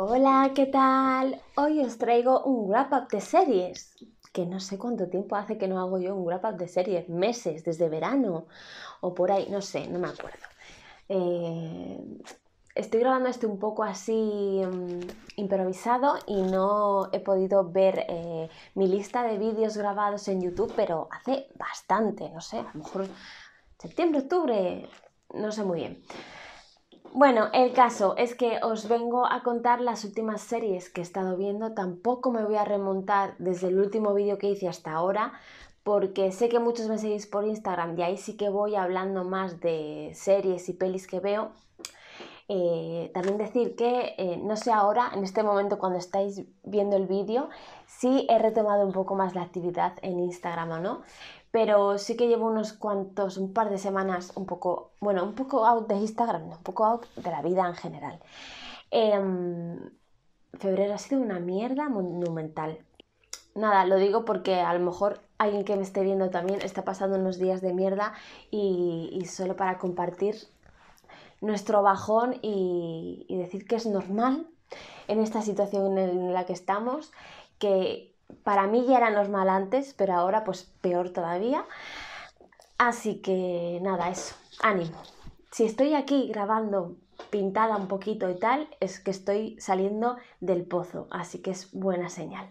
Hola, ¿qué tal? Hoy os traigo un wrap up de series. Que no sé cuánto tiempo hace que no hago yo un wrap up de series, meses, desde verano o por ahí, no sé, no me acuerdo. Eh, estoy grabando este un poco así mm, improvisado y no he podido ver eh, mi lista de vídeos grabados en YouTube, pero hace bastante, no sé, a lo mejor septiembre, octubre, no sé muy bien. Bueno, el caso es que os vengo a contar las últimas series que he estado viendo. Tampoco me voy a remontar desde el último vídeo que hice hasta ahora, porque sé que muchos me seguís por Instagram y ahí sí que voy hablando más de series y pelis que veo. Eh, también decir que eh, no sé ahora, en este momento cuando estáis viendo el vídeo, si he retomado un poco más la actividad en Instagram o no pero sí que llevo unos cuantos, un par de semanas un poco, bueno, un poco out de Instagram, un poco out de la vida en general. Em, febrero ha sido una mierda monumental. Nada, lo digo porque a lo mejor alguien que me esté viendo también está pasando unos días de mierda y, solo para compartir nuestro bajón y, y decir que es normal en esta situación en la que estamos, que para mí ya eran los malantes, pero ahora pues peor todavía. Así que nada, eso, ánimo. Si estoy aquí grabando pintada un poquito y tal, es que estoy saliendo del pozo, así que es buena señal.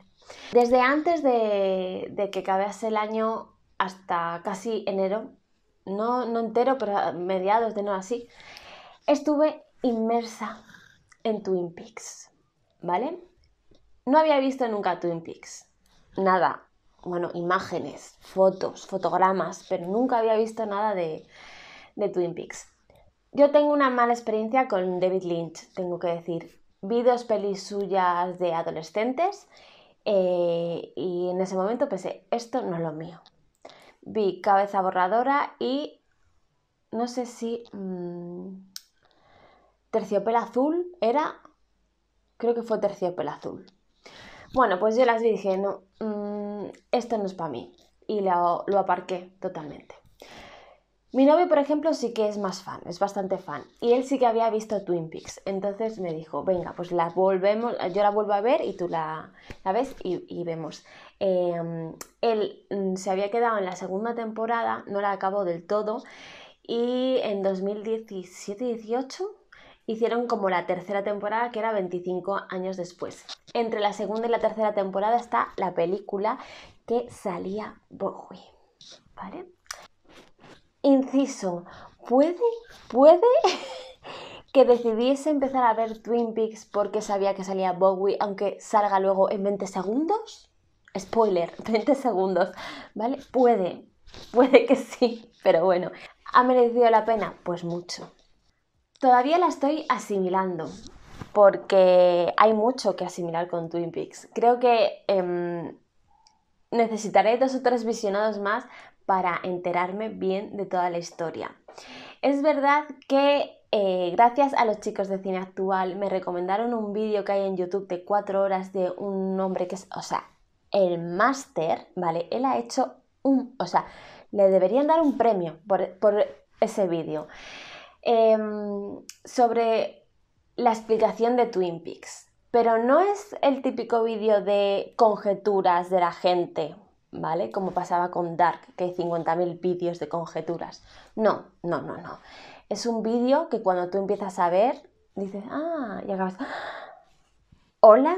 Desde antes de, que acabase el año hasta casi enero, no, no entero, pero mediados de no así, estuve inmersa en Twin Peaks, ¿vale? No había visto nunca Twin Peaks. Nada. Bueno, imágenes, fotos, fotogramas, pero nunca había visto nada de, Twin Peaks. Yo tengo una mala experiencia con David Lynch, tengo que decir. Vi dos pelis suyas de adolescentes eh, y en ese momento pensé, esto no es lo mío. Vi Cabeza Borradora y no sé si Terciopela mm, Terciopelo Azul era, creo que fue Terciopelo Azul. Bueno, pues yo las vi dije, no, mm, esto no es para mí. Y lo, lo aparqué totalmente. Mi novio, por ejemplo, sí que es más fan, es bastante fan. Y él sí que había visto Twin Peaks. Entonces me dijo, venga, pues la volvemos, yo la vuelvo a ver y tú la, ves y, vemos. Em, él mm, se había quedado en la segunda temporada, no la acabó del todo. Y en 2017-18 hicieron como la tercera temporada, que era 25 años después. Entre la segunda y la tercera temporada está la película que salía Bowie. ¿Vale? Inciso, puede, puede que decidiese empezar a ver Twin Peaks porque sabía que salía Bowie, aunque salga luego en 20 segundos. Spoiler, 20 segundos, ¿vale? Puede, puede que sí, pero bueno. ¿Ha merecido la pena? Pues mucho. Todavía la estoy asimilando, porque hay mucho que asimilar con Twin Peaks. Creo que em, necesitaré dos o tres visionados más para enterarme bien de toda la historia. Es verdad que eh, gracias a los chicos de cine actual me recomendaron un vídeo que hay en YouTube de cuatro horas de un hombre que es, o sea, el máster, ¿vale? Él ha hecho un, o sea, le deberían dar un premio por, por ese vídeo. Em, sobre la explicación de Twin Peaks. Pero no es el típico vídeo de conjeturas de la gente, ¿vale? Como pasaba con Dark, que hay 50.000 vídeos de conjeturas. No, no, no, no. Es un vídeo que cuando tú empiezas a ver, dices, ah, y acabas, ah, hola,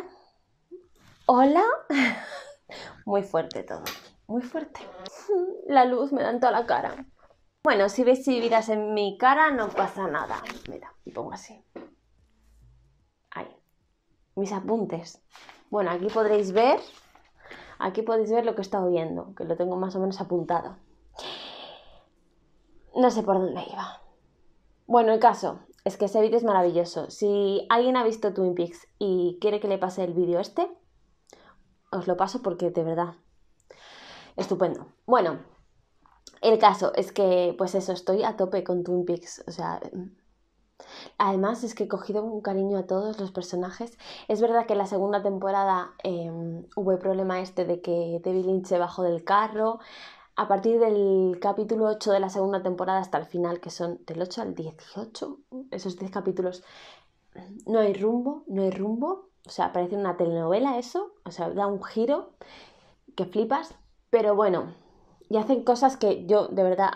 hola. Muy fuerte todo, muy fuerte. La luz me da en toda la cara. Bueno, si ves vidas en mi cara, no pasa nada. Mira, y pongo así. Ahí. Mis apuntes. Bueno, aquí podréis ver. Aquí podéis ver lo que he estado viendo, que lo tengo más o menos apuntado. No sé por dónde iba. Bueno, el caso es que ese vídeo es maravilloso. Si alguien ha visto Twin Peaks y quiere que le pase el vídeo este, os lo paso porque de verdad. Estupendo. Bueno, el caso es que, pues eso, estoy a tope con Twin Peaks. O sea, Además, es que he cogido un cariño a todos los personajes. Es verdad que en la segunda temporada em, hubo el problema este de que Debbie Lynch se bajó del carro. A partir del capítulo 8 de la segunda temporada hasta el final, que son del 8 al 18, esos 10 capítulos, no hay rumbo, no hay rumbo. O sea, parece una telenovela eso. O sea, da un giro que flipas. Pero bueno, y hacen cosas que yo, de verdad,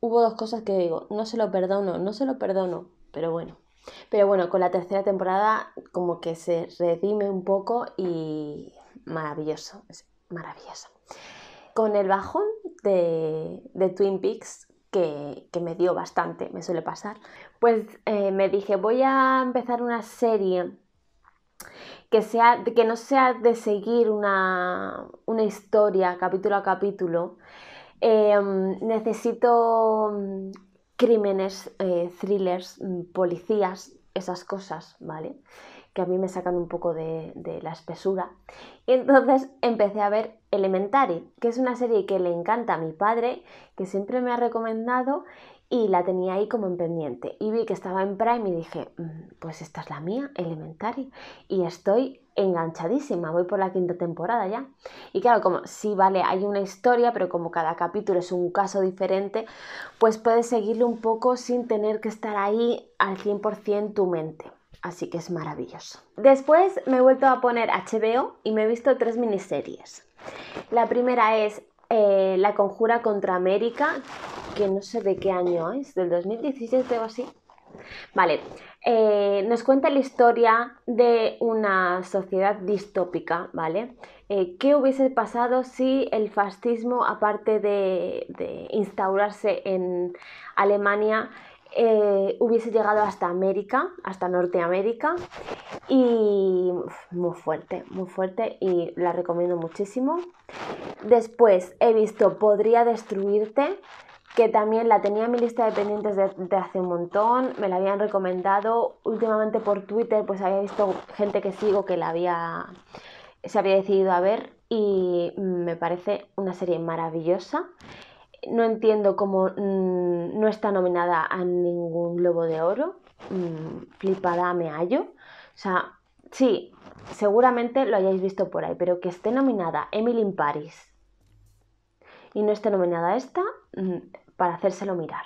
hubo dos cosas que digo, no se lo perdono, no se lo perdono, pero bueno. Pero bueno, con la tercera temporada como que se redime un poco y maravilloso, es maravilloso. Con el bajón de, de Twin Peaks, que, que, me dio bastante, me suele pasar, pues eh, me dije, voy a empezar una serie que, que no sea de seguir una, historia capítulo a capítulo. Em, necesito mm, crímenes, eh, thrillers, mm, policías, esas cosas, ¿vale? que a mí me sacan un poco de, la espesura. Y entonces empecé a ver Elementary, que es una serie que le encanta a mi padre, que siempre me ha recomendado y la tenía ahí como en pendiente. Y vi que estaba en Prime y dije, mm, pues esta es la mía, Elementary. Y estoy enganchadísima, voy por la quinta temporada ya. Y claro, como sí, vale, hay una historia, pero como cada capítulo es un caso diferente, pues puedes seguirlo un poco sin tener que estar ahí al 100% tu mente. Así que es maravilloso. Después me he vuelto a poner HBO y me he visto tres miniseries. La primera es eh, La Conjura contra América, que no sé de qué año es, del 2017 o así. Vale, eh, nos cuenta la historia de una sociedad distópica, ¿vale? Eh, ¿Qué hubiese pasado si el fascismo, aparte de instaurarse en Alemania, eh, hubiese llegado hasta América, hasta Norteamérica, y muy fuerte, muy fuerte, y la recomiendo muchísimo. Después he visto Podría Destruirte, que también la tenía en mi lista de pendientes de, hace un montón, me la habían recomendado últimamente por Twitter, pues había visto gente que sigo que la había, se había decidido a ver y me parece una serie maravillosa no entiendo cómo mm, no está nominada a ningún Globo de Oro. Mm, flipada me hallo. O sea, sí, seguramente lo hayáis visto por ahí, pero que esté nominada Emily in Paris y no esté nominada esta, mm, para hacérselo mirar.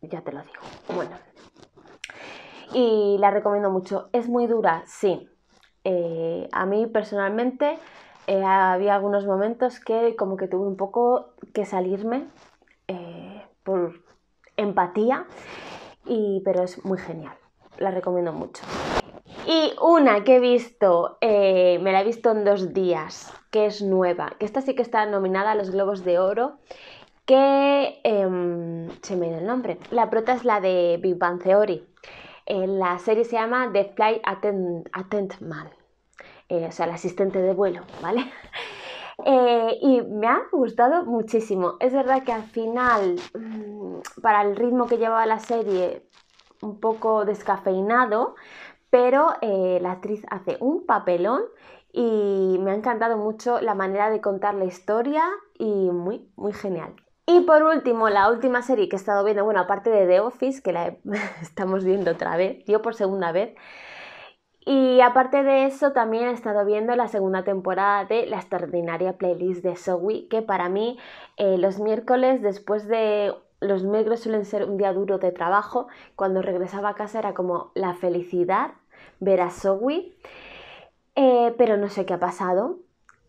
Ya te lo digo. Bueno. Y la recomiendo mucho. ¿Es muy dura? Sí. Eh, a mí personalmente eh, había algunos momentos que como que tuve un poco que salirme eh, por empatía, y, pero es muy genial, la recomiendo mucho. Y una que he visto, eh, me la he visto en dos días, que es nueva, que esta sí que está nominada a los Globos de Oro, que em, se me dio el nombre. La prota es la de Big Bang Theory. Eh, la serie se llama The Flight Attendant Man, o sea, el asistente de vuelo, ¿vale? Eh, y me ha gustado muchísimo. Es verdad que al final, mm, para el ritmo que llevaba la serie, un poco descafeinado, pero eh, la actriz hace un papelón y me ha encantado mucho la manera de contar la historia y muy, muy genial. Y por último, la última serie que he estado viendo, bueno, aparte de The Office, que la estamos viendo otra vez, yo por segunda vez, y aparte de eso, también he estado viendo la segunda temporada de la extraordinaria playlist de Zoe, que para mí eh, los miércoles después de... Los miércoles suelen ser un día duro de trabajo. Cuando regresaba a casa era como la felicidad ver a Zoe. Eh, pero no sé qué ha pasado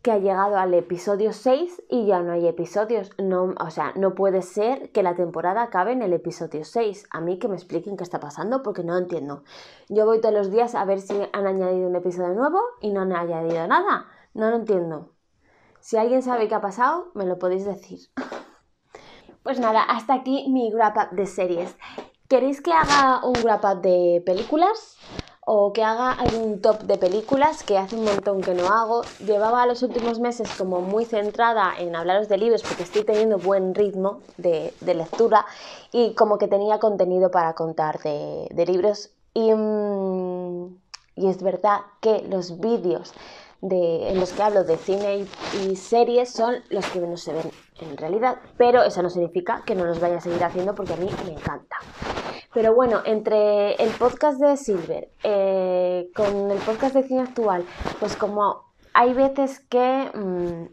que ha llegado al episodio 6 y ya no hay episodios. No, o sea, no puede ser que la temporada acabe en el episodio 6. A mí que me expliquen qué está pasando porque no entiendo. Yo voy todos los días a ver si han añadido un episodio nuevo y no han añadido nada. No lo entiendo. Si alguien sabe qué ha pasado, me lo podéis decir. Pues nada, hasta aquí mi wrap up de series. ¿Queréis que haga un wrap up de películas? o que haga algún top de películas que hace un montón que no hago. Llevaba los últimos meses como muy centrada en hablaros de libros porque estoy teniendo buen ritmo de, lectura y como que tenía contenido para contar de, libros. Mm, y, es verdad que los vídeos en los que hablo de cine y, series son los que menos se ven en realidad, pero eso no significa que no los vaya a seguir haciendo porque a mí me encanta. Pero bueno, entre el podcast de Silver, eh, con el podcast de cine actual, pues como hay veces que mm,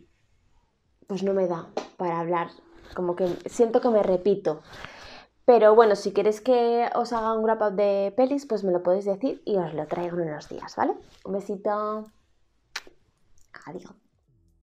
pues no me da para hablar, como que siento que me repito. Pero bueno, si queréis que os haga un wrap up de pelis, pues me lo podéis decir y os lo traigo en unos días, ¿vale? Un besito. Adiós.